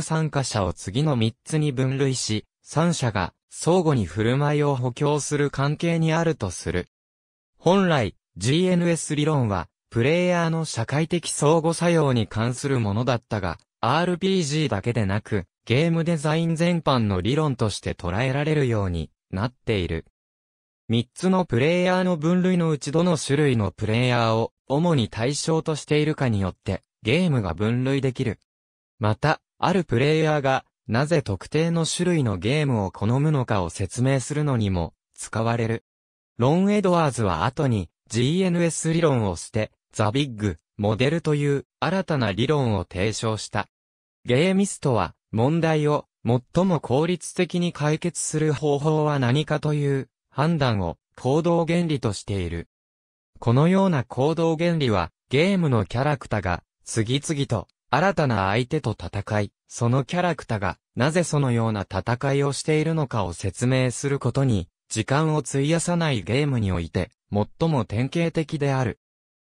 参加者を次の3つに分類し、3者が相互に振る舞いを補強する関係にあるとする。本来、GNS 理論は、プレイヤーの社会的相互作用に関するものだったが、RPG だけでなく、ゲームデザイン全般の理論として捉えられるようになっている。3つのプレイヤーの分類のうちどの種類のプレイヤーを主に対象としているかによってゲームが分類できる。また、あるプレイヤーが、なぜ特定の種類のゲームを好むのかを説明するのにも、使われる。ロン・エドワーズは後に、GNS 理論を捨て、ザ・ビッグ、モデルという新たな理論を提唱した。ゲーミストは、問題を最も効率的に解決する方法は何かという判断を行動原理としている。このような行動原理は、ゲームのキャラクターが次々と新たな相手と戦い、そのキャラクターが、なぜそのような戦いをしているのかを説明することに、時間を費やさないゲームにおいて、最も典型的である。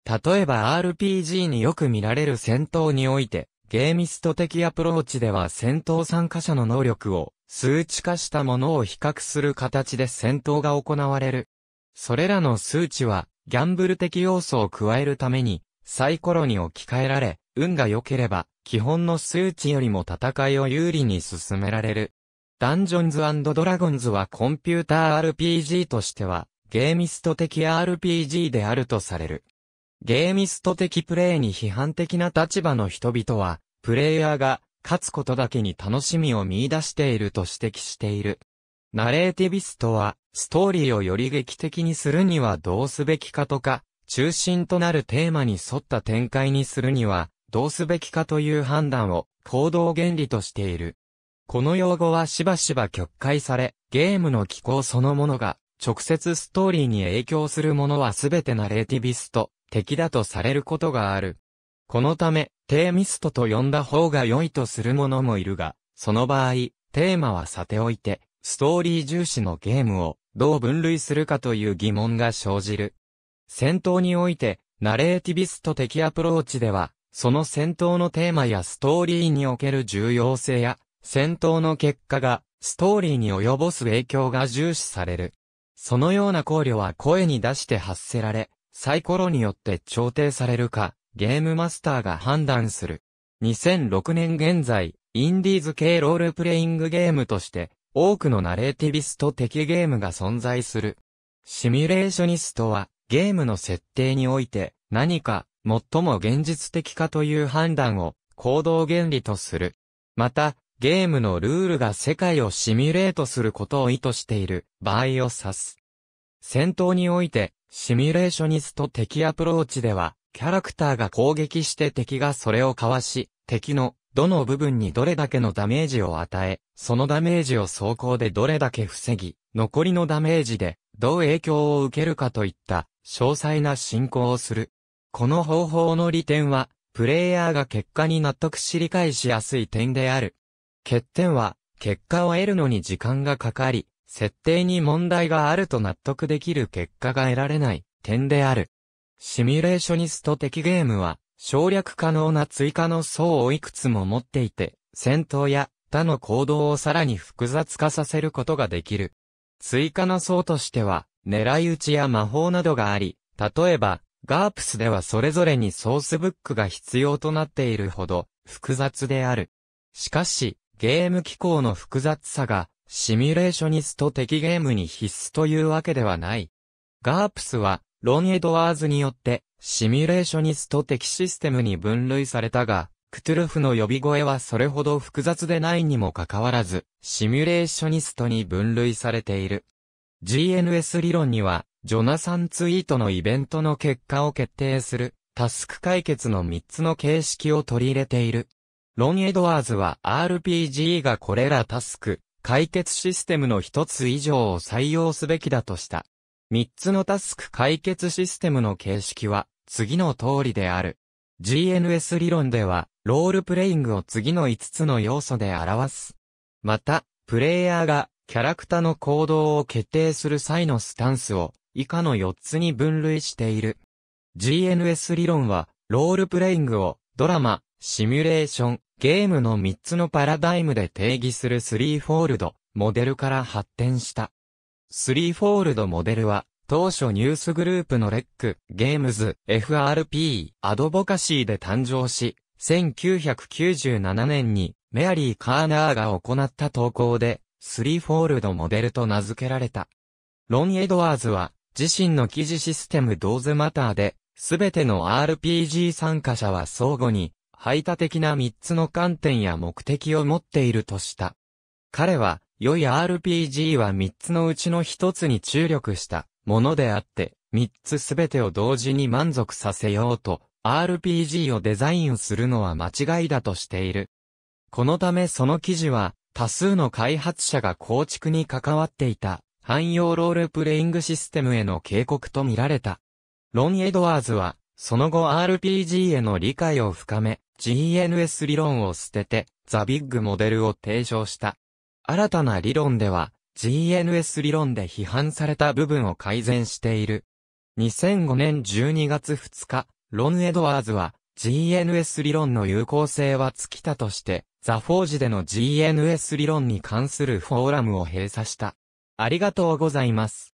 例えば RPG によく見られる戦闘において、ゲーミスト的アプローチでは戦闘参加者の能力を数値化したものを比較する形で戦闘が行われる。それらの数値はギャンブル的要素を加えるためにサイコロに置き換えられ、運が良ければ、基本の数値よりも戦いを有利に進められる。ダンジョンズドラゴンズはコンピューター RPG としては、ゲーミスト的 RPG であるとされる。ゲーミスト的プレイに批判的な立場の人々は、プレイヤーが勝つことだけに楽しみを見出していると指摘している。ナレーティビストは、ストーリーをより劇的にするにはどうすべきかとか、中心となるテーマに沿った展開にするには、どうすべきかという判断を行動原理としている。この用語はしばしば曲解され、ゲームの機構そのものが直接ストーリーに影響するものはすべてナレーティビスト敵だとされることがある。このため、テーミストと呼んだ方が良いとする者もいるが、その場合、テーマはさておいて、ストーリー重視のゲームをどう分類するかという疑問が生じる。戦闘において、ナレーティビスト的アプローチでは、その戦闘のテーマやストーリーにおける重要性や、戦闘の結果が、ストーリーに及ぼす影響が重視される。そのような考慮は声に出して発せられ、サイコロによって調停されるか、ゲームマスターが判断する。2006年現在、インディーズ系ロールプレイングゲームとして、多くのナレーティビスト的ゲームが存在する。シミュレーショニストは、ゲームの設定において、何か最も現実的かという判断を行動原理とする。また、ゲームのルールが世界をシミュレートすることを意図している場合を指す。戦闘において、シミュレーショニスト敵アプローチでは、キャラクターが攻撃して敵がそれをかわし、敵のどの部分にどれだけのダメージを与え、そのダメージを走行でどれだけ防ぎ、残りのダメージでどう影響を受けるかといった詳細な進行をする。この方法の利点は、プレイヤーが結果に納得し理解しやすい点である。欠点は、結果を得るのに時間がかかり、設定に問題があると納得できる結果が得られない点である。シミュレーショニスト的ゲームは、省略可能な追加の層をいくつも持っていて、戦闘や他の行動をさらに複雑化させることができる。追加の層としては、狙い撃ちや魔法などがあり、例えば、ガープスではそれぞれにソースブックが必要となっているほど複雑である。しかし、ゲーム機構の複雑さが、シミュレーショニスト的ゲームに必須というわけではない。ガープスは、ロン・エドワーズによって、シミュレーショニスト的システムに分類されたが、クトゥルフの呼び声はそれほど複雑でないにもかかわらず、シミュレーショニストに分類されている。GNS 理論には、ジョナサン・ツイートのイベントの結果を決定する、タスク解決の3つの形式を取り入れている。ロン・エドワーズは RPG がこれらタスク、解決システムの1つ以上を採用すべきだとした。3つのタスク解決システムの形式は、次の通りである。GNS 理論では、ロールプレイングを次の5つの要素で表す。また、プレイヤーがキャラクタの行動を決定する際のスタンスを以下の4つに分類している。GNS 理論は、ロールプレイングをドラマ、シミュレーション、ゲームの3つのパラダイムで定義するスリーフォールド、モデルから発展した。スリーフォールドモデルは、当初ニュースグループのレック、ゲームズ、FRP、アドボカシーで誕生し、1997年にメアリー・カーナーが行った投稿で、スリーフォールドモデルと名付けられた。ロン・エドワーズは、自身の記事システムドーズマターで、すべての RPG 参加者は相互に、排他的な3つの観点や目的を持っているとした。彼は、良い RPG は3つのうちの1つに注力したものであって、3つすべてを同時に満足させようと、RPG をデザインするのは間違いだとしている。このためその記事は、多数の開発者が構築に関わっていた汎用ロールプレイングシステムへの警告と見られた。ロン・エドワーズは、その後 RPG への理解を深め、GNS 理論を捨てて、ザ・ビッグモデルを提唱した。新たな理論では、GNS 理論で批判された部分を改善している。2005年12月2日、ロン・エドワーズは、GNS 理論の有効性は尽きたとして、ザ・フォージでの GNS 理論に関するフォーラムを閉鎖した。ありがとうございます。